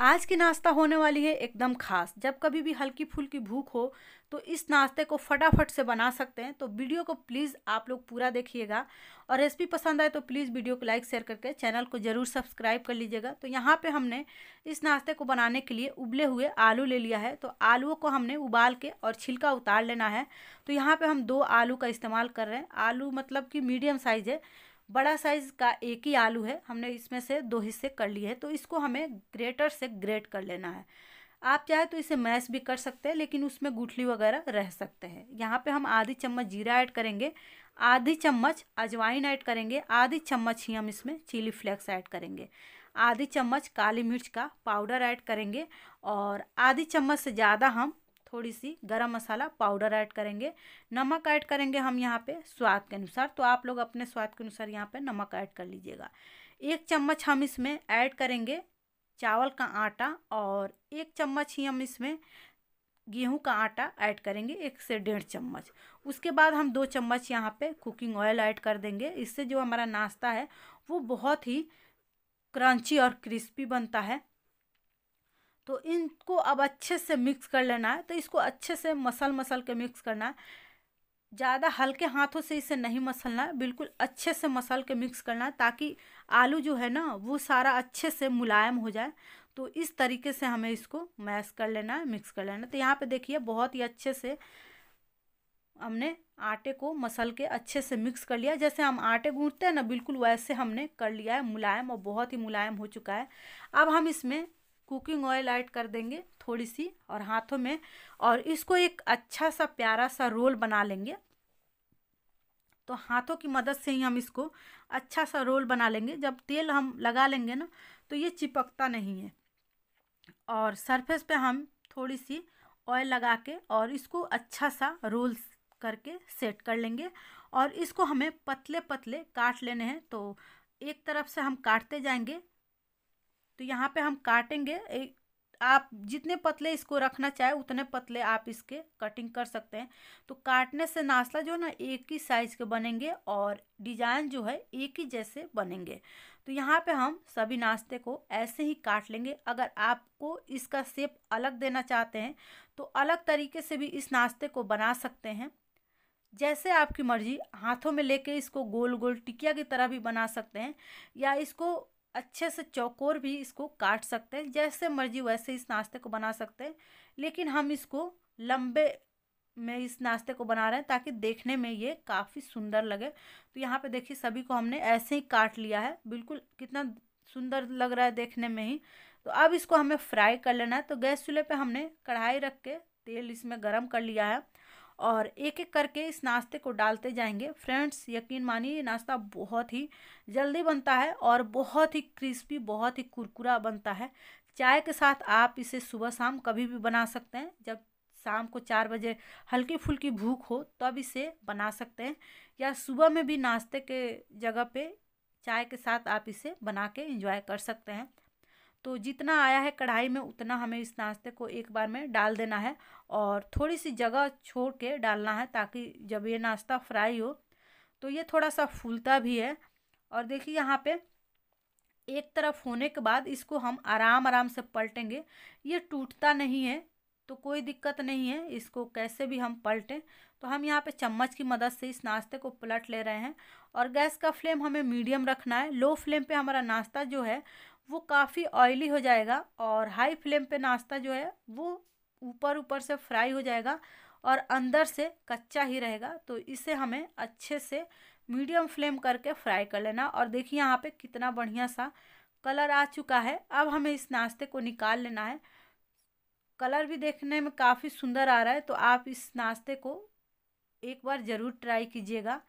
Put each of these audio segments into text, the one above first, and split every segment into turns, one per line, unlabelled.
आज की नाश्ता होने वाली है एकदम खास जब कभी भी हल्की फुल्की भूख हो तो इस नाश्ते को फटाफट से बना सकते हैं तो वीडियो को प्लीज़ आप लोग पूरा देखिएगा और रेसिपी पसंद आए तो प्लीज़ वीडियो को लाइक शेयर करके चैनल को ज़रूर सब्सक्राइब कर लीजिएगा तो यहाँ पे हमने इस नाश्ते को बनाने के लिए उबले हुए आलू ले लिया है तो आलुओं को हमने उबाल के और छिलका उतार लेना है तो यहाँ पर हम दो आलू का इस्तेमाल कर रहे हैं आलू मतलब कि मीडियम साइज़ है बड़ा साइज़ का एक ही आलू है हमने इसमें से दो हिस्से कर लिए हैं तो इसको हमें ग्रेटर से ग्रेट कर लेना है आप चाहे तो इसे मैश भी कर सकते हैं लेकिन उसमें गुठली वगैरह रह सकते हैं यहाँ पे हम आधी चम्मच जीरा ऐड करेंगे आधी चम्मच अजवाइन ऐड करेंगे आधी चम्मच ही हम इसमें चिली फ्लेक्स ऐड करेंगे आधी चम्मच काली मिर्च का पाउडर ऐड करेंगे और आधी चम्मच से ज़्यादा हम थोड़ी सी गरम मसाला पाउडर ऐड करेंगे नमक ऐड करेंगे हम यहाँ पे स्वाद के अनुसार तो आप लोग अपने स्वाद के अनुसार यहाँ पे नमक ऐड कर लीजिएगा एक चम्मच हम इसमें ऐड करेंगे चावल का आटा और एक चम्मच ही हम इसमें गेहूं का आटा ऐड करेंगे एक से डेढ़ चम्मच उसके बाद हम दो चम्मच यहाँ पे कुकिंग ऑयल ऐड कर देंगे इससे जो हमारा नाश्ता है वो बहुत ही क्रंची और क्रिस्पी बनता है तो इनको अब अच्छे से मिक्स कर लेना है तो इसको अच्छे से मसल मसल के मिक्स करना है ज़्यादा हल्के हाथों से इसे नहीं मसलना है बिल्कुल अच्छे से मसल के मिक्स करना है ताकि आलू जो है ना वो सारा अच्छे से मुलायम हो जाए तो इस तरीके से हमें इसको मैश कर लेना है मिक्स कर लेना है तो यहाँ पे देखिए बहुत ही अच्छे से हमने आटे को मसल के अच्छे से मिक्स कर लिया जैसे हम आटे गूंथते हैं ना बिल्कुल वैसे हमने कर लिया है मुलायम और बहुत ही मुलायम हो चुका है अब हम इसमें कुकिंग ऑयल ऐड कर देंगे थोड़ी सी और हाथों में और इसको एक अच्छा सा प्यारा सा रोल बना लेंगे तो हाथों की मदद से ही हम इसको अच्छा सा रोल बना लेंगे जब तेल हम लगा लेंगे ना तो ये चिपकता नहीं है और सरफेस पे हम थोड़ी सी ऑयल लगा के और इसको अच्छा सा रोल करके सेट कर लेंगे और इसको हमें पतले पतले काट लेने हैं तो एक तरफ से हम काटते जाएंगे तो यहाँ पे हम काटेंगे एक आप जितने पतले इसको रखना चाहे उतने पतले आप इसके कटिंग कर सकते हैं तो काटने से नाश्ता जो है ना एक ही साइज़ के बनेंगे और डिजाइन जो है एक ही जैसे बनेंगे तो यहाँ पे हम सभी नाश्ते को ऐसे ही काट लेंगे अगर आपको इसका सेप अलग देना चाहते हैं तो अलग तरीके से भी इस नाश्ते को बना सकते हैं जैसे आपकी मर्जी हाथों में लेके इसको गोल गोल टिकिया की तरह भी बना सकते हैं या इसको अच्छे से चौकोर भी इसको काट सकते हैं जैसे मर्जी वैसे इस नाश्ते को बना सकते हैं लेकिन हम इसको लंबे में इस नाश्ते को बना रहे हैं ताकि देखने में ये काफ़ी सुंदर लगे तो यहाँ पे देखिए सभी को हमने ऐसे ही काट लिया है बिल्कुल कितना सुंदर लग रहा है देखने में ही तो अब इसको हमें फ्राई कर लेना है तो गैस चूल्हे पर हमने कढ़ाई रख के तेल इसमें गर्म कर लिया है और एक एक करके इस नाश्ते को डालते जाएंगे फ्रेंड्स यकीन मानिए ये नाश्ता बहुत ही जल्दी बनता है और बहुत ही क्रिस्पी बहुत ही कुरकुरा बनता है चाय के साथ आप इसे सुबह शाम कभी भी बना सकते हैं जब शाम को चार बजे हल्की फुल्की भूख हो तब इसे बना सकते हैं या सुबह में भी नाश्ते के जगह पे चाय के साथ आप इसे बना के इंजॉय कर सकते हैं तो जितना आया है कढ़ाई में उतना हमें इस नाश्ते को एक बार में डाल देना है और थोड़ी सी जगह छोड़ के डालना है ताकि जब ये नाश्ता फ्राई हो तो ये थोड़ा सा फूलता भी है और देखिए यहाँ पे एक तरफ होने के बाद इसको हम आराम आराम से पलटेंगे ये टूटता नहीं है तो कोई दिक्कत नहीं है इसको कैसे भी हम पलटें तो हम यहाँ पे चम्मच की मदद से इस नाश्ते को पलट ले रहे हैं और गैस का फ्लेम हमें मीडियम रखना है लो फ्लेम पे हमारा नाश्ता जो है वो काफ़ी ऑयली हो जाएगा और हाई फ्लेम पे नाश्ता जो है वो ऊपर ऊपर से फ्राई हो जाएगा और अंदर से कच्चा ही रहेगा तो इसे हमें अच्छे से मीडियम फ्लेम करके फ्राई कर लेना और देखिए यहाँ पे कितना बढ़िया सा कलर आ चुका है अब हमें इस नाश्ते को निकाल लेना है कलर भी देखने में काफ़ी सुंदर आ रहा है तो आप इस नाश्ते को एक बार ज़रूर ट्राई कीजिएगा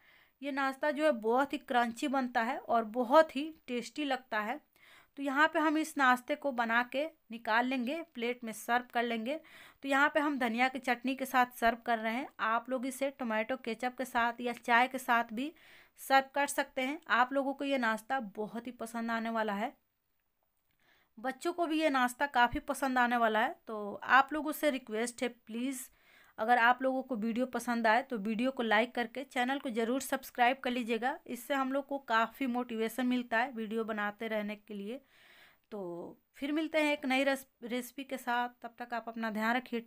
ये नाश्ता जो है बहुत ही क्रंची बनता है और बहुत ही टेस्टी लगता है तो यहाँ पे हम इस नाश्ते को बना के निकाल लेंगे प्लेट में सर्व कर लेंगे तो यहाँ पे हम धनिया की चटनी के साथ सर्व कर रहे हैं आप लोग इसे टोमेटो केचप के साथ या चाय के साथ भी सर्व कर सकते हैं आप लोगों को ये नाश्ता बहुत ही पसंद आने वाला है बच्चों को भी ये नाश्ता काफ़ी पसंद आने वाला है तो आप लोगों से रिक्वेस्ट है प्लीज़ अगर आप लोगों को वीडियो पसंद आए तो वीडियो को लाइक करके चैनल को ज़रूर सब्सक्राइब कर लीजिएगा इससे हम लोग को काफ़ी मोटिवेशन मिलता है वीडियो बनाते रहने के लिए तो फिर मिलते हैं एक नई रेसिपी के साथ तब तक आप अपना ध्यान रखिए